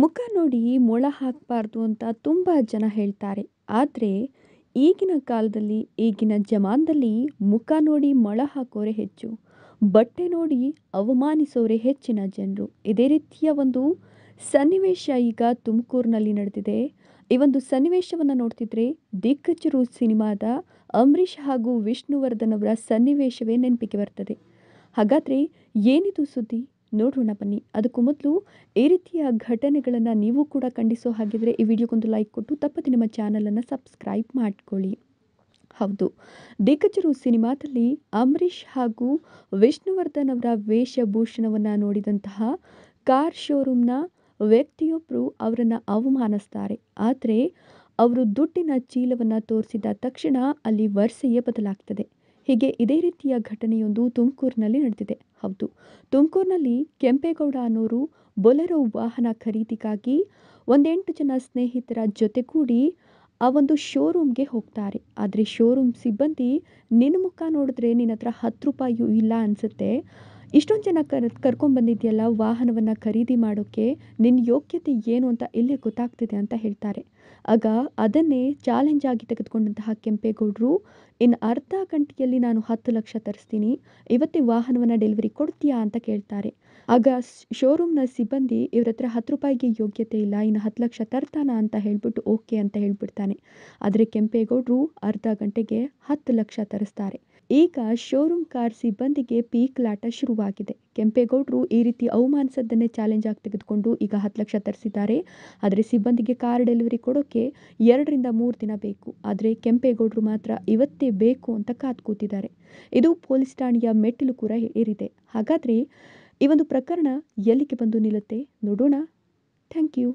ಮುಖ ನೋಡಿ ಮೊಳ ಹಾಕಬಾರ್ದು ಅಂತ ತುಂಬ ಜನ ಹೇಳ್ತಾರೆ ಆದರೆ ಈಗಿನ ಕಾಲದಲ್ಲಿ ಈಗಿನ ಜಮಾನದಲ್ಲಿ ಮುಖ ನೋಡಿ ಮೊಳ ಹಾಕೋರೆ ಹೆಚ್ಚು ಬಟ್ಟೆ ನೋಡಿ ಅವಮಾನಿಸೋರೆ ಹೆಚ್ಚಿನ ಜನರು ಇದೇ ರೀತಿಯ ಒಂದು ಸನ್ನಿವೇಶ ಈಗ ತುಮಕೂರಿನಲ್ಲಿ ನಡೆದಿದೆ ಈ ಒಂದು ಸನ್ನಿವೇಶವನ್ನು ನೋಡ್ತಿದ್ರೆ ದಿಗ್ಗಜರು ಸಿನಿಮಾದ ಅಂಬರೀಷ್ ಹಾಗೂ ವಿಷ್ಣುವರ್ಧನ್ ಅವರ ಸನ್ನಿವೇಶವೇ ನೆನಪಿಗೆ ಬರ್ತದೆ ಹಾಗಾದರೆ ಏನಿದು ಸುದ್ದಿ ನೋಡೋಣ ಬನ್ನಿ ಅದಕ್ಕೂ ಮೊದಲು ಈ ರೀತಿಯ ಘಟನೆಗಳನ್ನು ನೀವು ಕೂಡ ಖಂಡಿಸೋ ಹಾಗಿದ್ರೆ ಈ ವಿಡಿಯೋಗೊಂದು ಲೈಕ್ ಕೊಟ್ಟು ತಪ್ಪದೆ ನಿಮ್ಮ ಚಾನಲನ್ನು ಸಬ್ಸ್ಕ್ರೈಬ್ ಮಾಡಿಕೊಳ್ಳಿ ಹೌದು ದಿಗ್ಗಜರು ಸಿನಿಮಾದಲ್ಲಿ ಅಂಬರೀಷ್ ಹಾಗೂ ವಿಷ್ಣುವರ್ಧನ್ ಅವರ ವೇಷಭೂಷಣವನ್ನು ನೋಡಿದಂತಹ ಕಾರ್ ಶೋರೂಮ್ನ ವ್ಯಕ್ತಿಯೊಬ್ಬರು ಅವರನ್ನು ಅವಮಾನಿಸ್ತಾರೆ ಆದರೆ ಅವರು ದುಡ್ಡಿನ ಚೀಲವನ್ನು ತೋರಿಸಿದ ತಕ್ಷಣ ಅಲ್ಲಿ ವರ್ಸೆಯೇ ಬದಲಾಗ್ತದೆ ಹೀಗೆ ಇದೇ ರೀತಿಯ ಘಟನೆಯೊಂದು ತುಮಕೂರಿನಲ್ಲಿ ನಡೆದಿದೆ ಹೌದು ತುಮಕೂರಿನಲ್ಲಿ ಕೆಂಪೇಗೌಡ ಅನ್ನೋರು ಬೊಲೆರೋ ವಾಹನ ಖರೀದಿಗಾಗಿ ಒಂದೆಂಟು ಜನ ಸ್ನೇಹಿತರ ಜೊತೆಗೂಡಿ ಆ ಒಂದು ಶೋರೂಮ್ಗೆ ಹೋಗ್ತಾರೆ ಆದರೆ ಶೋರೂಮ್ ಸಿಬ್ಬಂದಿ ನಿನ್ನ ಮುಖ ನೋಡಿದ್ರೆ ನಿನ್ನ ಹತ್ರ ಹತ್ತು ರೂಪಾಯಿಯೂ ಇಲ್ಲ ಅನಿಸುತ್ತೆ ಇಷ್ಟೊಂದು ಜನ ಕರ್ ಕರ್ಕೊಂಡ್ಬಂದಿದ್ಯಲ್ಲ ವಾಹನವನ್ನು ಖರೀದಿ ಮಾಡೋಕ್ಕೆ ನಿನ್ನ ಯೋಗ್ಯತೆ ಏನು ಅಂತ ಇಲ್ಲೇ ಗೊತ್ತಾಗ್ತಿದೆ ಅಂತ ಹೇಳ್ತಾರೆ ಆಗ ಅದನ್ನೇ ಚಾಲೆಂಜ್ ಆಗಿ ತೆಗೆದುಕೊಂಡಂತಹ ಕೆಂಪೇಗೌಡರು ಇನ್ನು ಅರ್ಧ ಗಂಟೆಯಲ್ಲಿ ನಾನು ಹತ್ತು ಲಕ್ಷ ತರಿಸ್ತೀನಿ ಇವತ್ತೇ ವಾಹನವನ್ನು ಡೆಲಿವರಿ ಕೊಡ್ತೀಯಾ ಅಂತ ಕೇಳ್ತಾರೆ ಆಗ ಶೋರೂಮ್ನ ಸಿಬ್ಬಂದಿ ಇವ್ರ ಹತ್ರ ಹತ್ತು ರೂಪಾಯಿಗೆ ಯೋಗ್ಯತೆ ಇಲ್ಲ ಇನ್ನು ಹತ್ತು ಲಕ್ಷ ತರ್ತಾನ ಅಂತ ಹೇಳ್ಬಿಟ್ಟು ಓಕೆ ಅಂತ ಹೇಳ್ಬಿಡ್ತಾನೆ ಆದರೆ ಕೆಂಪೇಗೌಡರು ಅರ್ಧ ಗಂಟೆಗೆ ಹತ್ತು ಲಕ್ಷ ತರಿಸ್ತಾರೆ ಈಗ ಶೋರೂಮ್ ಕಾರ್ ಸಿಬ್ಬಂದಿಗೆ ಪೀಕ್ಲಾಟ ಶುರುವಾಗಿದೆ ಕೆಂಪೇಗೌಡರು ಈ ರೀತಿ ಅವಮಾನಿಸದ್ದನ್ನೇ ಚಾಲೆಂಜ್ ಆಗಿ ತೆಗೆದುಕೊಂಡು ಈಗ ಹತ್ತು ಲಕ್ಷ ತರಿಸಿದ್ದಾರೆ ಆದರೆ ಸಿಬ್ಬಂದಿಗೆ ಕಾರ್ ಡೆಲಿವರಿ ಕೊಡೋಕ್ಕೆ ಎರಡರಿಂದ ಮೂರು ದಿನ ಬೇಕು ಆದರೆ ಕೆಂಪೇಗೌಡರು ಮಾತ್ರ ಇವತ್ತೇ ಬೇಕು ಅಂತ ಕಾದು ಕೂತಿದ್ದಾರೆ ಇದು ಪೊಲೀಸ್ ಠಾಣೆಯ ಮೆಟ್ಟಿಲು ಕೂಡ ಏರಿದೆ ಹಾಗಾದರೆ ಈ ಒಂದು ಪ್ರಕರಣ ಎಲ್ಲಿಗೆ ಬಂದು ನಿಲ್ಲುತ್ತೆ ನೋಡೋಣ ಥ್ಯಾಂಕ್ ಯು